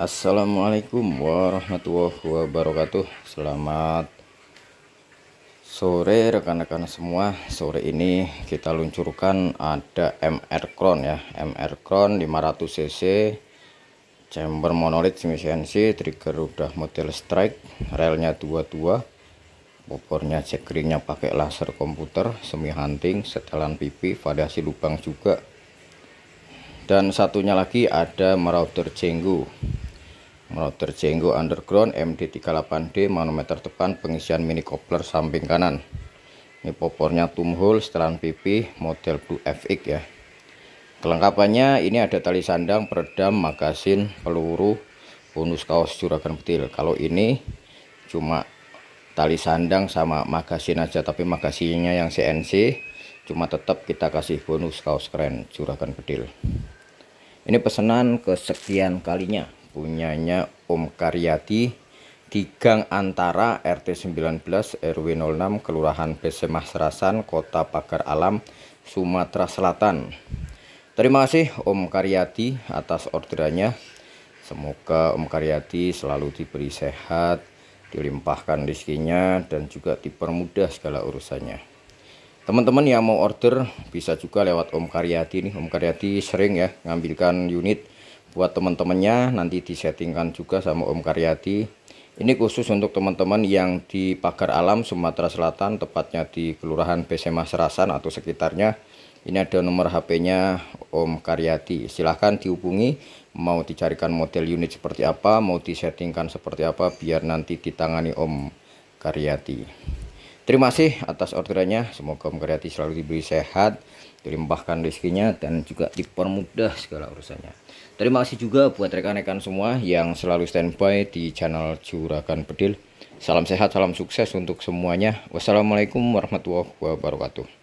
Assalamualaikum warahmatullahi wabarakatuh Selamat sore rekan-rekan semua Sore ini kita luncurkan ada MR Crown ya MR Crown 500cc Chamber monolith CNC Trigger udah model strike Relnya dua-dua Popornya jack pakai laser komputer Semi hunting setelan pipi Variasi lubang juga dan satunya lagi ada marauder jenggo Router Jenggo Underground MD38D manometer depan pengisian mini coupler samping kanan. Ini popornya tumhole setelan pipi model Blue FX ya. Kelengkapannya ini ada tali sandang, peredam, magasin, peluru, bonus kaos juragan petil. Kalau ini cuma tali sandang sama magasin aja tapi magasinnya yang CNC cuma tetap kita kasih bonus kaos keren juragan petil. Ini pesanan kesekian kalinya punyanya Om Karyati di gang antara RT 19 RW 06 Kelurahan Besemah Serasan Kota Pagar Alam Sumatera Selatan Terima kasih Om Karyati atas orderannya Semoga Om Karyati selalu diberi sehat dilimpahkan rezekinya dan juga dipermudah segala urusannya teman-teman yang mau order bisa juga lewat Om Karyati nih Om Karyati sering ya ngambilkan unit buat teman-temannya nanti disettingkan juga sama Om Karyati. ini khusus untuk teman-teman yang di pagar alam Sumatera Selatan tepatnya di Kelurahan Besema Serasan atau sekitarnya ini ada nomor HP-nya Om Karyati. silahkan dihubungi mau dicarikan model unit seperti apa mau disettingkan seperti apa biar nanti ditangani Om Karyati. Terima kasih atas orderannya. Semoga memberkati selalu diberi sehat, dilimpahkan rezekinya dan juga dipermudah segala urusannya. Terima kasih juga buat rekan-rekan semua yang selalu standby di channel curahkan Bedil. Salam sehat, salam sukses untuk semuanya. Wassalamualaikum warahmatullahi wabarakatuh.